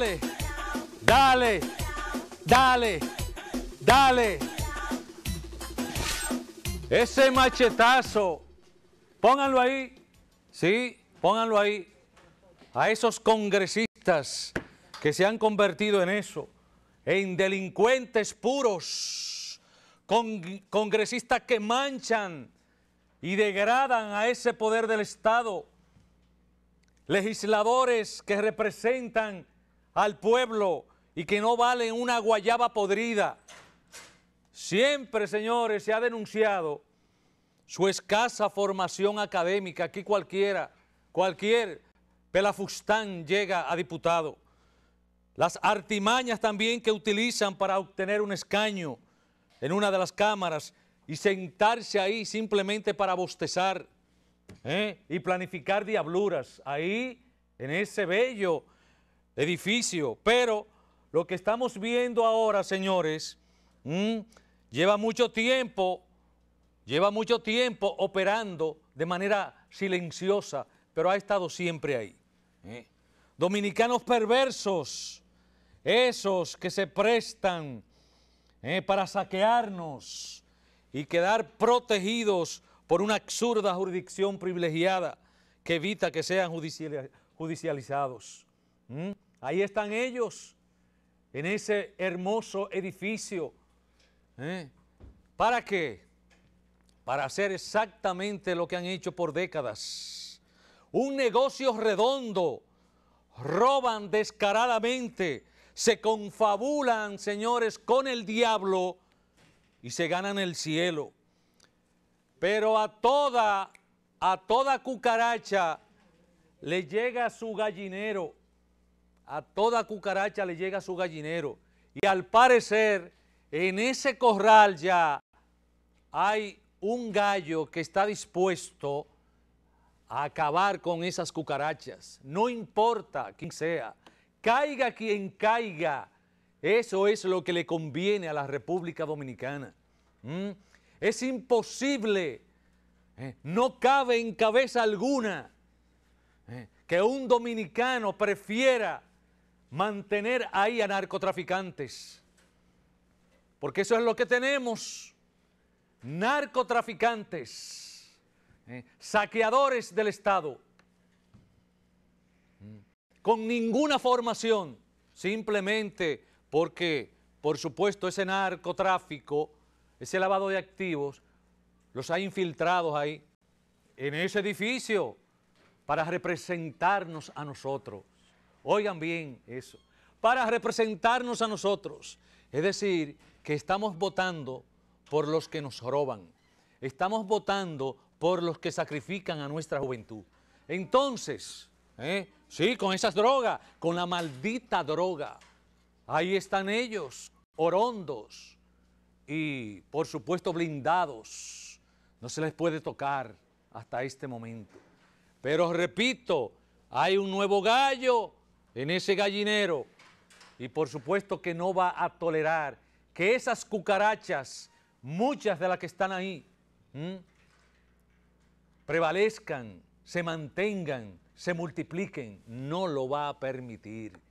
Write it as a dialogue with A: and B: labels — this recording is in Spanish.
A: dale, dale, dale, dale. Ese machetazo, pónganlo ahí, sí, pónganlo ahí, a esos congresistas que se han convertido en eso, en delincuentes puros, congresistas que manchan y degradan a ese poder del Estado, legisladores que representan al pueblo y que no vale una guayaba podrida. Siempre, señores, se ha denunciado su escasa formación académica. Aquí cualquiera, cualquier pelafustán llega a diputado. Las artimañas también que utilizan para obtener un escaño en una de las cámaras y sentarse ahí simplemente para bostezar ¿eh? y planificar diabluras. Ahí, en ese bello edificio. Pero lo que estamos viendo ahora, señores, mm, lleva mucho tiempo, lleva mucho tiempo operando de manera silenciosa, pero ha estado siempre ahí. ¿eh? Dominicanos perversos, esos que se prestan ¿eh? para saquearnos y quedar protegidos por una absurda jurisdicción privilegiada que evita que sean judicializados. Ahí están ellos, en ese hermoso edificio. ¿eh? ¿Para qué? Para hacer exactamente lo que han hecho por décadas. Un negocio redondo. Roban descaradamente. Se confabulan, señores, con el diablo y se ganan el cielo. Pero a toda, a toda cucaracha le llega su gallinero a toda cucaracha le llega su gallinero. Y al parecer, en ese corral ya hay un gallo que está dispuesto a acabar con esas cucarachas. No importa quién sea, caiga quien caiga. Eso es lo que le conviene a la República Dominicana. ¿Mm? Es imposible, ¿eh? no cabe en cabeza alguna ¿eh? que un dominicano prefiera mantener ahí a narcotraficantes. Porque eso es lo que tenemos. Narcotraficantes, ¿eh? saqueadores del Estado, mm. con ninguna formación, simplemente porque, por supuesto, ese narcotráfico, ese lavado de activos, los ha infiltrado ahí, en ese edificio, para representarnos a nosotros. Oigan bien eso. Para representarnos a nosotros. Es decir, que estamos votando por los que nos roban. Estamos votando por los que sacrifican a nuestra juventud. Entonces, ¿eh? sí, con esas drogas, con la maldita droga. Ahí están ellos, orondos y, por supuesto, blindados. No se les puede tocar hasta este momento. Pero repito, hay un nuevo gallo en ese gallinero y por supuesto que no va a tolerar que esas cucarachas, muchas de las que están ahí, prevalezcan, se mantengan, se multipliquen, no lo va a permitir.